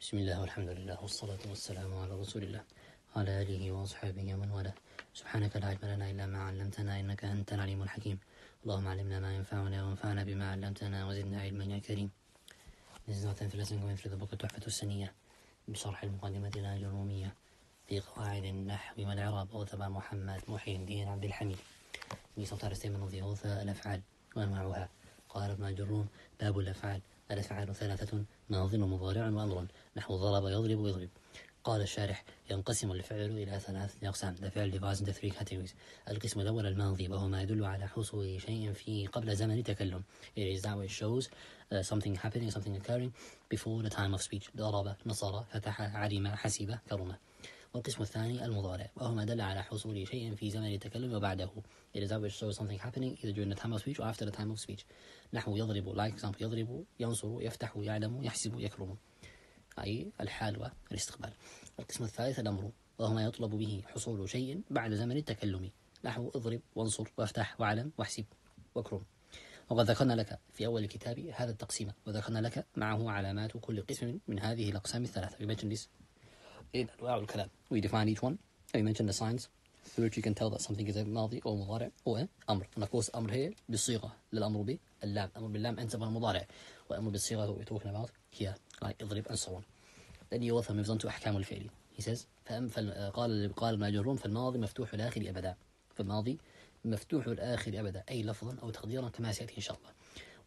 بسم الله والحمد لله والصلاة والسلام على رسول الله وعلى آله وأصحابه ومن والاه سبحانك لا علم لنا إلا ما علمتنا إنك أنت العليم الحكيم اللهم علمنا ما ينفعنا وانفعنا بما علمتنا وزدنا علما يا كريم This is Nathan Filasin going through the book التحفة السنية بشرح المقدمة الجرومية في قواعد النحو والإعراب أوثب محمد محي الدين عبد الحميد We sometimes say من of the author الأفعال وأنواعها قال ابن الجروم باب الأفعال الأفعال ثلاثة ناظم مضارع وأمر نحو ضرب يضرب يضرب قال الشارح ينقسم الفعل إلى ثلاثة أقسام the فعل divides into three categories القسم الأول الماضي وهو ما يدل على حصول شيء في قبل زمن التكلم it is that which shows uh, something happening something occurring before the time of speech ضرب نصر فتح علم حسب كرمه والقسم الثاني المضارع وهو ما دل على حصول شيء في زمن التكلم وبعده It is that which shows something happening either during the time of speech or after the time of speech نحو يضرب like example يضرب ينصر يفتح يعلم يحسب يكرم أي الحال والاستقبال القسم الثالث الأمر وهو ما يطلب به حصول شيء بعد زمن التكلم نحو اضرب وانصر وافتح واعلم واحسب واكرم وقد ذكرنا لك في أول الكتاب هذا التقسيم وذكرنا لك معه علامات كل قسم من هذه الأقسام الثلاثة We mentioned this in إيه، أنواع الكلام. We define each one. And we mention the signs through which you can tell that something is a ماضي أو مضارع أو أمر. And of course أمر هي بصيغة للأمر به اللام. أمر باللام أنسب المضارع. والأمر بالصيغة هو talking about here like اضرب and so on. Then you also moves on to أحكام الفعل. He says آه، قال قال الماجرون فالماضي مفتوح الآخر أبدا. فالماضي مفتوح الآخر أبدا أي لفظا أو تقديرا كما سيأتي إن شاء الله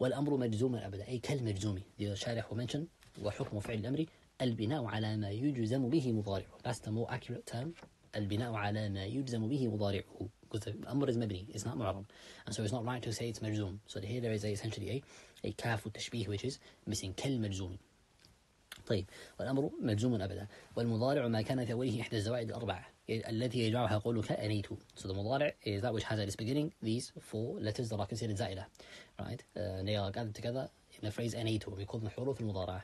والأمر مجزوما أبدا أي كالمجزوم شارح ومنشن وحكم فعل الأمر البناء على ما يجزم به مضارعه that's the more accurate term البناء على ما يجزم به مضارعه because the أمر is مبني it's not معرب and so it's not right to say it's مجزوم so here there is a, essentially a, a كاف والتشبيه which is missing كالمجزوم طيب والأمر مجزوم أبدا والمضارع ما كان في أوله إحدى الزوائد الأربعة التي يجمعها قولك أنيت so the مضارع is that which has at its beginning these four letters that are considered زائدة right uh, they are gathered together in the phrase أنيت we call them حروف المضارعة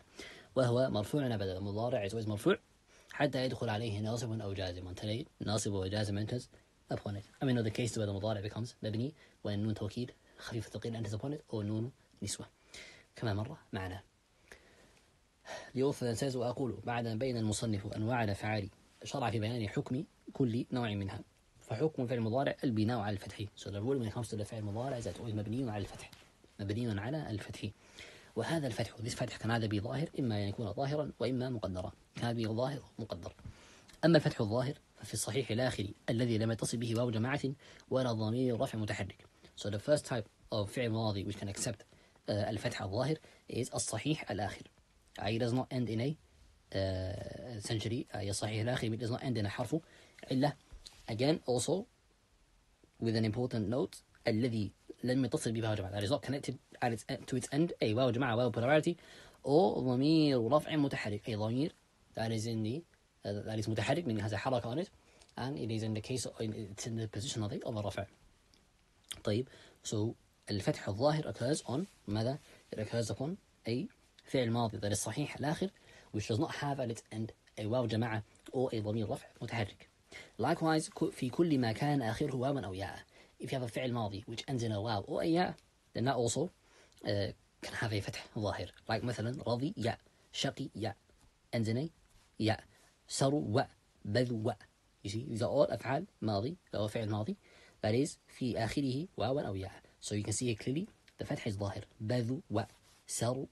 وهو مرفوع بدل المضارع يتوز مرفوع حتى يدخل عليه ناصب أو جازم انتهي ناصب وجازم انتز upon it I mean the case بدل مضارع becomes مبني وان نون توكيد خفيف الثقيل انتهز upon it نون نسوة كما مرة معنا ليوف الأنساز وأقول بعد أن بين المصنف أنواع الأفعال شرع في بيان حكم كل نوع منها فحكم الفعل المضارع البناء على الفتح so the rule when it comes to the فعل المضارع is that always مبني على الفتح مبني على الفتح وهذا الفتح فتح كان هذا بظاهر إما أن يكون ظاهرا وإما مقدرا كان به ظاهر مقدر أما الفتح الظاهر ففي الصحيح الآخر الذي لم يتصل به واو جماعة ولا ضمير رفع متحرك so the first type of فعل ماضي which can accept uh, الفتح الظاهر is الصحيح الآخر I does not end in a uh, century أي آه، الصحيح الآخر it does not end in a حرف إلا again also with an important note الذي لم يتصل بها فهو جماعة the result connected at its, end, to its end أي واو جماعة واو polarity أو ضمير رفع متحرك أي ضمير that is in the uh, that is متحرك من هذا حركة on it and it is in the case of, it's in the position of the of الرفع طيب so الفتح الظاهر occurs on ماذا it occurs upon أي فعل ماضي that is صحيح الآخر which does not have at its end أي واو جماعة أو أي ضمير رفع متحرك likewise في كل ما كان آخره واو أو ياء if you have a فعل ماضي which ends in a wow or a ya, then that also uh, can have a فتح ظاهر. Like مثلا رضي يا شقي يا ends in a يا سروا بذوا. You see, these are all أفعال ماضي أو فعل ماضي that is في آخره واو أو يا So you can see it clearly the فتح is ظاهر. بذوا سروا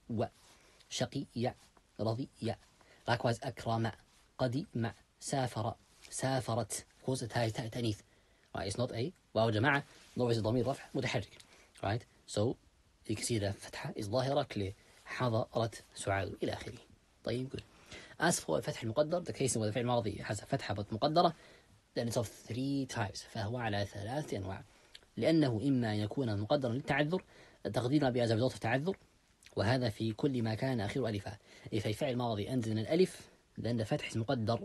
شقي يا رضي يا. Likewise أكرم قدي مع سافر سافرت. Of course it has تأنيث. Right, it's not a واو جماعة نوع ضمير رفع متحرك right so you can see that فتحة is ظاهرة كلي حضرت سعاد إلى آخره طيب good as for الفتح المقدر the case هو الفعل الماضي حسب فتحة مقدرة then it's of three types فهو على ثلاث أنواع لأنه إما أن يكون مقدرا للتعذر تقديرا بأزا بظرف التعذر وهذا في كل ما كان آخر ألفا إذا فعل ماضي أنزل الألف لأن then فتح مقدر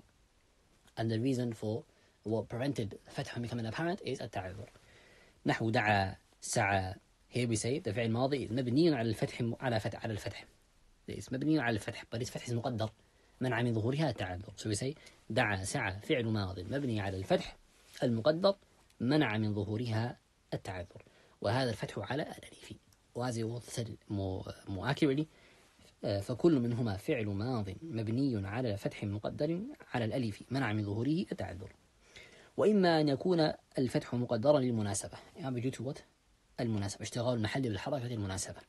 and the reason for prevented فتحهم من apparent is التعذر نحو دعا سعى here we say the فعل ماضي مبني على الفتح على فتح على الفتح ليس مبني على الفتح it's فتح مقدر منع من ظهورها التعذر so we say دعا سعى فعل ماض مبني على الفتح المقدر منع من ظهورها التعذر وهذا الفتح على الأليف وهذا يوصل مؤكرلي آه، فكل منهما فعل ماض مبني على فتح مقدر على الأليف منع من ظهوره التعذر وإما أن يكون الفتح مقدرا للمناسبة يعني due to المناسبة اشتغال المحل بالحركة المناسبة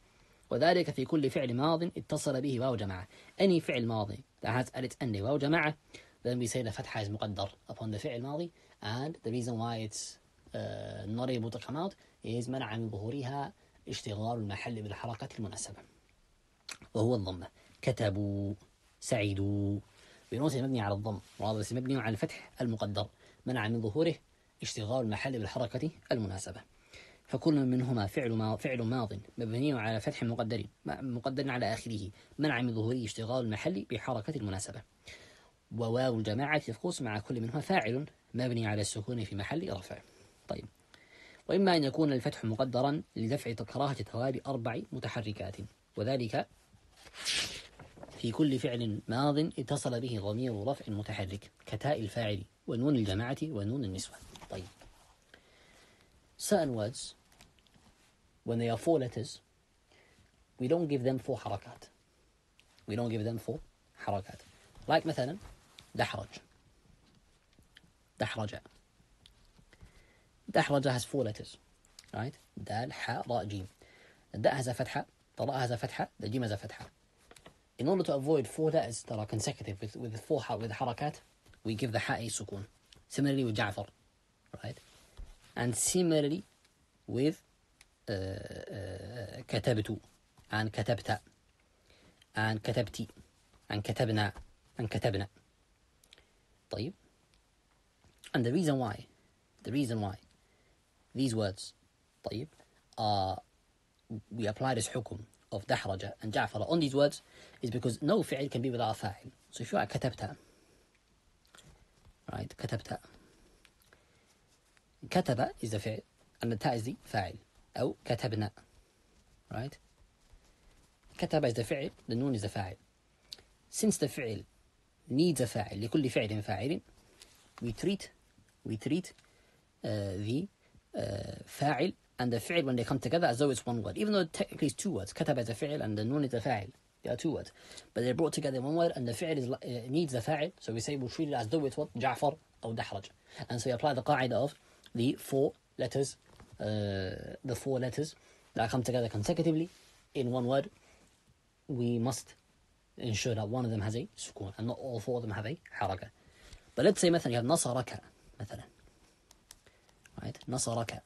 وذلك في كل فعل ماض اتصل به واو جماعة أني فعل ماضي لاحظت has أني واو جماعة then we say the fatha is مقدر upon the فعل ماضي and the reason why it's uh, not able to come out is منع من ظهورها اشتغال المحل بالحركة المناسبة وهو الضمة كتبوا سعدوا بنوت مبني على الضم وهذا مبني على الفتح المقدر منع من ظهوره اشتغال المحل بالحركة المناسبة فكل منهما فعل ما فعل ماض مبني على فتح مقدر مقدر على آخره منع من ظهوره اشتغال المحل بحركة المناسبة وواو الجماعة يفقوس مع كل منهما فاعل مبني على السكون في محل رفع طيب وإما أن يكون الفتح مقدرا لدفع تكراهة توالي أربع متحركات وذلك في كل فعل ماض اتصل به ضمير رفع متحرك كتاء الفاعل ونون الجماعة ونون النسوة طيب certain words when they are four letters we don't give them four حركات we don't give them four حركات like مثلا دحرج دحرج دحرج has four letters right دال حاء راء جيم الداء has a فتحة the has a فتحة الجيم has a فتحة In order to avoid four letters that are consecutive with, with the four with harakat, we give the ha a sukun. Similarly with Ja'far, right? And similarly with uh, uh, katabtu and katabta and katabti and katabna and katabna. طيب. And the reason why, the reason why these words طيب, are, we apply this hukum of دحرجة and جعفر on these words is because no فعل can be without a فاعل. So if you are كتبت right كتبت كتب is the فعل and the تاء is the فاعل أو كتبنا right كتب is the فعل the نون is the فاعل since the فعل needs a فاعل لكل فعل فاعل we treat we treat uh, the uh, فاعل and the fi'l when they come together as though it's one word, even though technically it's two words. Katab is a fi'l and the nun is a fa'il. They are two words, but they're brought together in one word, and the fi'l is, uh, needs the fa'il, so we say we'll treat it as though it's what Ja'far or Dahraj, and so we apply the qaida of the four letters, uh, the four letters that come together consecutively in one word. We must ensure that one of them has a sukun, and not all four of them have a haraka. But let's say مثلا you have نصرك مثلا right نصرك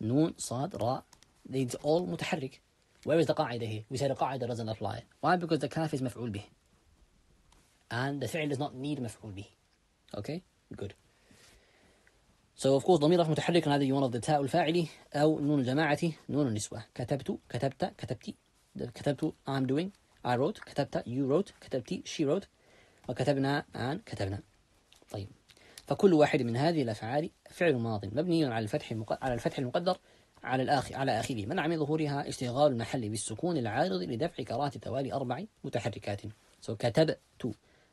نون صاد راء these all متحرك where is the قاعدة here we said the قاعدة doesn't apply why because the calf is مفعول به and the فعل does not need مفعول به okay good So of course ضمير متحرك هذا you one of the تاء الفاعلي أو نون الجماعة نون النسوة كتبت كتبت كتبتي كتبت I'm doing I wrote كتبت you wrote كتبتي she wrote وكتبنا and كتبنا طيب فكل واحد من هذه الأفعال فعل ماض مبني على الفتح على الفتح المقدر على الآخر على آخره منع من ظهورها اشتغال المحل بالسكون العارض لدفع كرات توالي أربع متحركات سو so, كتبت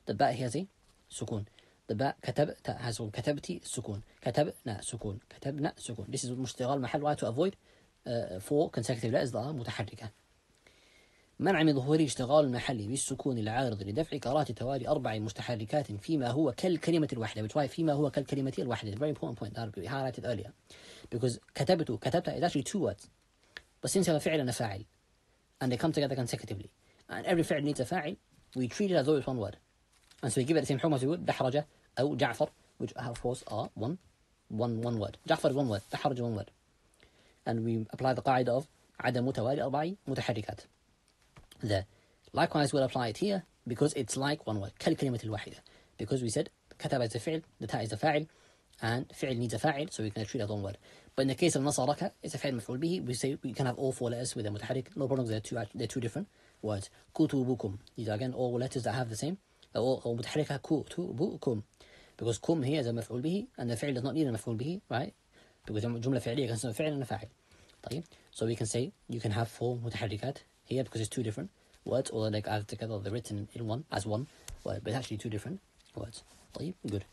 دباء هي زي سكون دباء كتبت سكون كتبتي سكون كتبنا سكون كتبنا سكون this is مشتغل محل why to avoid uh, آه، four consecutive letters that متحركة منع من ظهوره اشتغال المحلي بالسكون العارض لدفع كرات توالي أربع متحركات فيما هو كالكلمة الواحدة which why فيما هو كالكلمة الواحدة very important point that we highlighted earlier because كتبته كتبته it's actually two words but since you a فعل and a فاعل and they come together consecutively and every فعل needs a فاعل we treat it as though it's one word and so we give it the same حكم as we would دحرجة أو جعفر which of course are one one one word جعفر is one word دحرجة one word and we apply the قاعدة of عدم توالي أربع متحركات there. Likewise, we'll apply it here because it's like one word, كالكلمة الواحدة. Because we said كتب is the فعل, the ta is the fa'il, and فعل needs a فاعل, so we can treat it as one word. But in the case of نصرك, it's a fa'il مفعول به, we say we can have all four letters with a mutahrik. no problem, they're two, they're two different words. كتبكم, these are again all letters that have the same, or, or متحركة Because kum here is a مفعول به, and the fa'il does not need a مفعول به, right? Because جملة فعلية can say فعل and a طيب. So we can say you can have four mutahrikat. here because it's two different words, although like added together they're written in one as one word, but it's actually two different words. طيب good.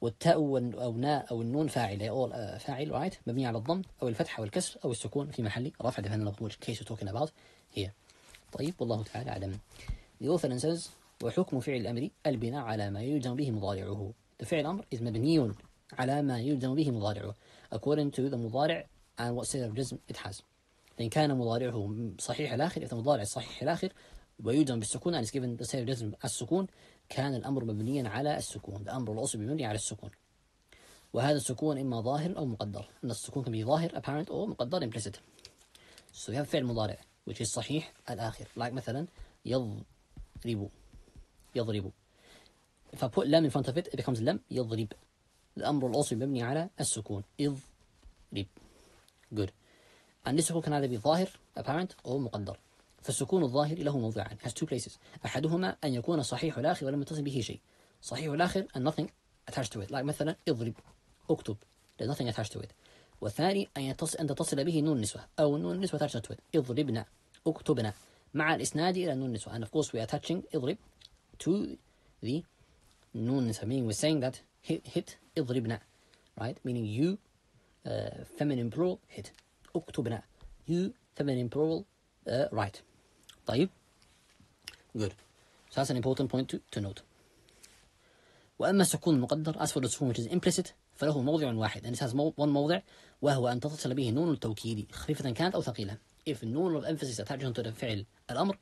والتاء والناء أو النون فاعل they فاعل right مبني على الضم أو الفتحة أو الكسر أو السكون في محل رفع دفن المقبول case we're talking about here. طيب والله تعالى أعلم. The author says وحكم فعل الأمر البناء على ما يلزم به مضارعه. The فعل الأمر is مبني على ما يلزم به مضارعه according to the مضارع and what state of jism it has. فإن كان مضارعه صحيح الآخر إذا مضارع صحيح الآخر ويجزم بالسكون عن سكيفن سير جزم السكون كان الأمر مبنيا على السكون الأمر الأصل مبني على السكون وهذا السكون إما ظاهر أو مقدر أن السكون كان ظاهر apparent أو مقدر implicit so we have فعل مضارع which is صحيح الآخر like مثلا يضرب يضرب if I put لم in front of it it becomes لم يضرب الأمر الأصل مبني على السكون إضرب good النسخ كان هذا بظاهر apparent أو مقدر فالسكون الظاهر له موضعان has two places أحدهما أن يكون صحيح الآخر ولم يتصل به شيء صحيح الآخر and nothing attached to it like مثلا اضرب اكتب there's nothing attached to it والثاني أن, يتصل أن تتصل به نون النسوة أو نون النسوة attached to it اضربنا اكتبنا مع الإسناد إلى نون النسوة and of course we are attaching اضرب to the نون النسوة meaning we're saying that hit, hit اضربنا right meaning you uh, feminine plural hit اكتبنا يو 8 plural رايت طيب جود سو ذاتس ان امبورتنت بوينت تو نوت وأما السكون المقدر أسفل السكون which is implicit فله موضع واحد and it has one موضع وهو أن تتصل به النون التوكيدي خفيفة كانت أو ثقيلة if النون of emphasis attached to فعل الأمر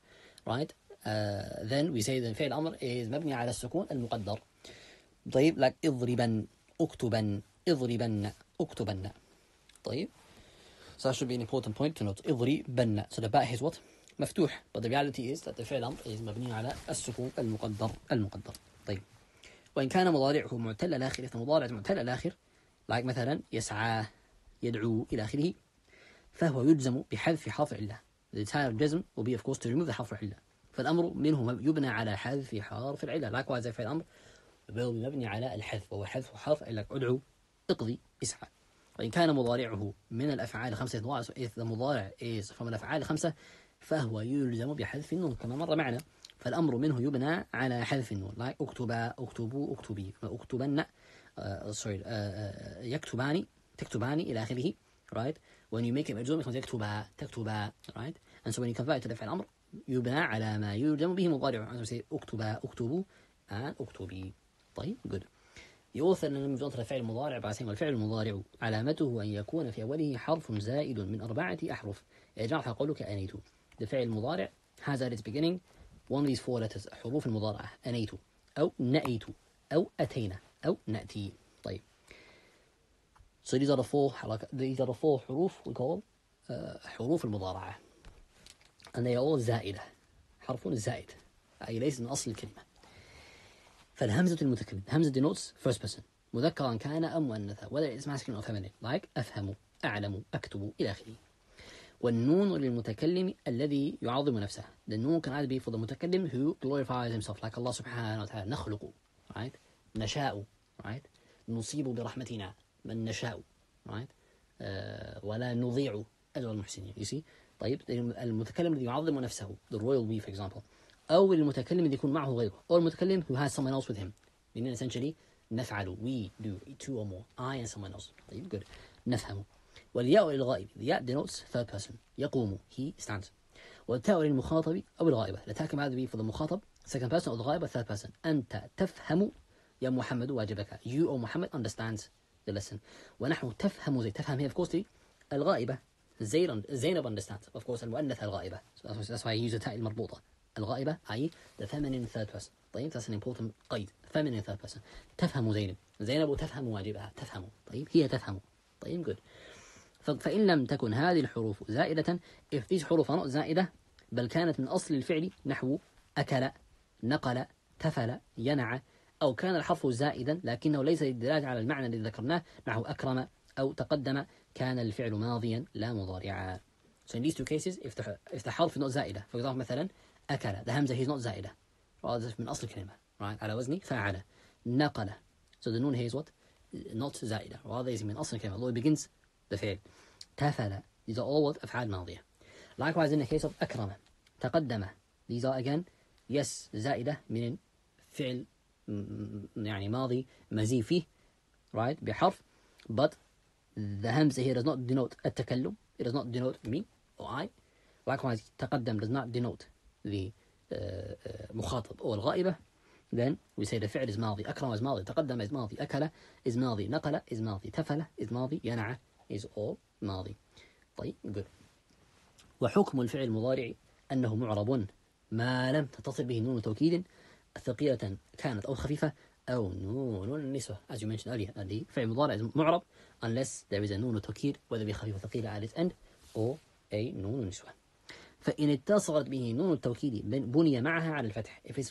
right uh, then we say that فعل الأمر is مبني على السكون المقدر طيب like اضربا اكتبا اضربن اكتبن طيب So that should be an important point to note. اضري بنا. So the باء is what? مفتوح. But the reality is that the فعل أمر is مبني على السكون المقدر المقدر. طيب. وإن كان مضارعه معتل الآخر إذا مضارع معتل الآخر like مثلا يسعى يدعو إلى آخره فهو يجزم بحذف حرف علة. The entire جزم will be of course to remove the حرف علة. فالأمر منه يبنى على حذف حرف العلة. Likewise the فعل أمر will be مبني على الحذف وهو حذف حرف علة. ادعو اقضي اسعى. وإن كان مضارعه من الأفعال خمسة إذا مضارع إيز فمن الأفعال خمسة فهو يلزم بحذف النون كما مر معنا فالأمر منه يبنى على حذف النون لا أكتب أكتبوا أكتبي أكتبن سوري آه، آه، آه، يكتباني تكتباني إلى آخره right when you make it مجزوم يكون تكتبا تكتبا right and so when you convert to the الأمر يبنى على ما يلزم به مضارعه أكتبا أكتبوا أكتبي طيب good يؤثر من جملة فعل مضارع باسم الفعل المضارع علامته أن يكون في أوله حرف زائد من أربعة أحرف اجعل قولك أنيتو The فعل المضارع has at its beginning one of these four letters حروف المضارعة أنيتو أو نأيتو أو أتينا أو نأتي طيب So these are the four حركة these are the four حروف we call uh, حروف المضارعة and they are all زائدة حرف زائد أي ليس من أصل الكلمة فالهمزة المتكلم همزة denotes first person مذكرا كان أم مؤنثا ولا الاسم سكن أو فمن like أفهم أعلم أكتب إلى آخره والنون للمتكلم الذي يعظم نفسه the noon can either be for the متكلم who glorifies himself like الله سبحانه وتعالى نخلق right نشاء right نصيب برحمتنا من نشاء right uh, ولا نضيع أجر المحسنين you see طيب المتكلم الذي يعظم نفسه the royal we for example أو المتكلم اللي يكون معه غيره أو المتكلم who has someone else with him لأننا essentially نفعل we do two or more I and someone else طيب good نفهم والياء للغائب the ياء denotes third person يقوم he stands والتاء للمخاطب أو الغائبة the تاكم هذا either be for the مخاطب second person أو الغائبة third person أنت تفهم يا محمد واجبك you or محمد understands the lesson ونحن تفهم زي تفهم هي of course الغائبة زينب زينب understands of course المؤنثة الغائبة so that's why I use the title المربوطة الغائبة أي the feminine third person طيب that's an important قيد feminine third person تفهم زينب زينب تفهم واجبها تفهم طيب هي تفهم طيب good فإن لم تكن هذه الحروف زائدة if these حروف not زائدة بل كانت من أصل الفعل نحو أكل نقل تفل ينع أو كان الحرف زائدا لكنه ليس للدلالة على المعنى الذي ذكرناه نحو أكرم أو تقدم كان الفعل ماضيا لا مضارعا So in these two cases if the, if the حرف not زائدة for example مثلا أكل the همزة here is not زائدة rather من أصل الكلمة right على وزني فعل نقل so the noon here is what not زائدة rather is من أصل الكلمة although it begins the فعل تفعل these are all what أفعال ماضية likewise in the case of أكرم تقدم these are again yes زائدة من فعل يعني ماضي مزيد فيه right بحرف but the همزة here does not denote التكلم it does not denote me or I likewise تقدم does not denote لمخاطب أو الغائبة then we say the فعل is ماضي أكرم is ماضي تقدم is ماضي أكل is ماضي نقل is ماضي تفل is ماضي ينعى is all ماضي طيب good وحكم الفعل المضارع أنه معرب ما لم تتصل به نون توكيد ثقيلة كانت أو خفيفة أو نون النسوة as you mentioned earlier the فعل مضارع is معرب unless there is a نون توكيد whether be خفيفة ثقيلة at its end or a نون نسوة فإن اتصلت به نون التوكيد بني معها على الفتح if it's,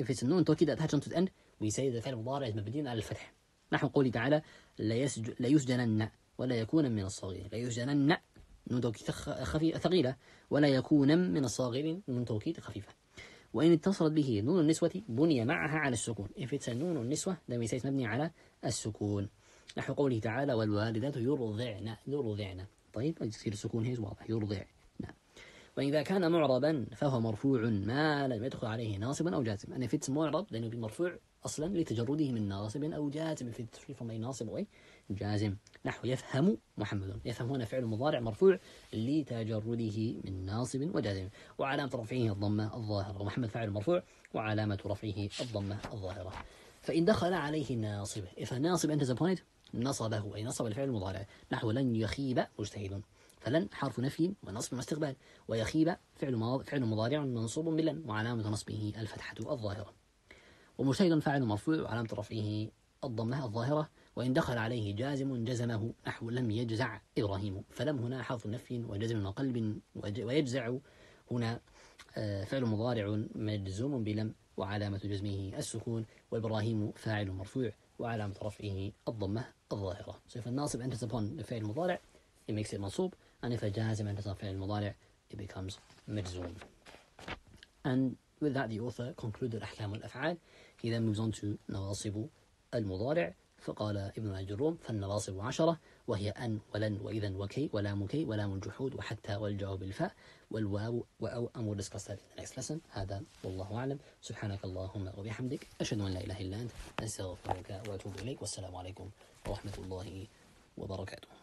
if التوكيد نون توكيد attached to the end we say the فعل المضارع is مبني على الفتح نحو قوله تعالى لا, لا يسجنن ولا يكون من الصغيرين. لا يسجنن نون توكيد خفي... ثقيلة ولا يكون من الصغيرين نون توكيد خفيفة وإن اتصلت به نون النسوة بني معها على السكون if it's نون النسوة ده ميسايس مبني على السكون نحو قوله تعالى والوالدات يرضعن يرضعن طيب يصير السكون هي واضح يرضعن وإذا كان معربا فهو مرفوع ما لم يدخل عليه ناصب أو جازم أنا فيت معرب لأنه مرفوع أصلا لتجرده من ناصب أو جازم في التصريف ما ناصب أو جازم نحو يفهم محمد يفهم هنا فعل مضارع مرفوع لتجرده من ناصب وجازم وعلامة رفعه الضمة الظاهرة ومحمد فعل مرفوع وعلامة رفعه الضمة الظاهرة فإن دخل عليه ناصب فناصب أنت زبونت نصبه أي نصب الفعل المضارع نحو لن يخيب مجتهد فلن حرف نفي ونصب مع استقبال ويخيب فعل ماض فعل مضارع منصوب بلن وعلامة نصبه الفتحة الظاهرة ومجتهد فاعل مرفوع وعلامة رفعه الضمة الظاهرة وإن دخل عليه جازم جزمه نحو لم يجزع إبراهيم فلم هنا حرف نفي وجزم وقلب ويجزع هنا آه، فعل مضارع مجزوم بلم وعلامة جزمه السكون وإبراهيم فاعل مرفوع وعلامة رفعه الضمة الظاهرة so الناصب أنت upon فعل مضارع it makes it منصوب and if a jazim enters after al mudari', it becomes majzoom. and with that the author concluded al-af'al. he then moves on to nawasibu al-mudari'. فقال ابن الجروم فالنواصب عشرة وهي أن ولن وإذا وكي ولام كي ولام الجحود وحتى والجواب بالفاء والواو وأو أمر discussed in the next lesson هذا والله أعلم سبحانك اللهم وبحمدك أشهد أن لا إله إلا أنت أستغفرك وأتوب إليك والسلام عليكم ورحمة الله وبركاته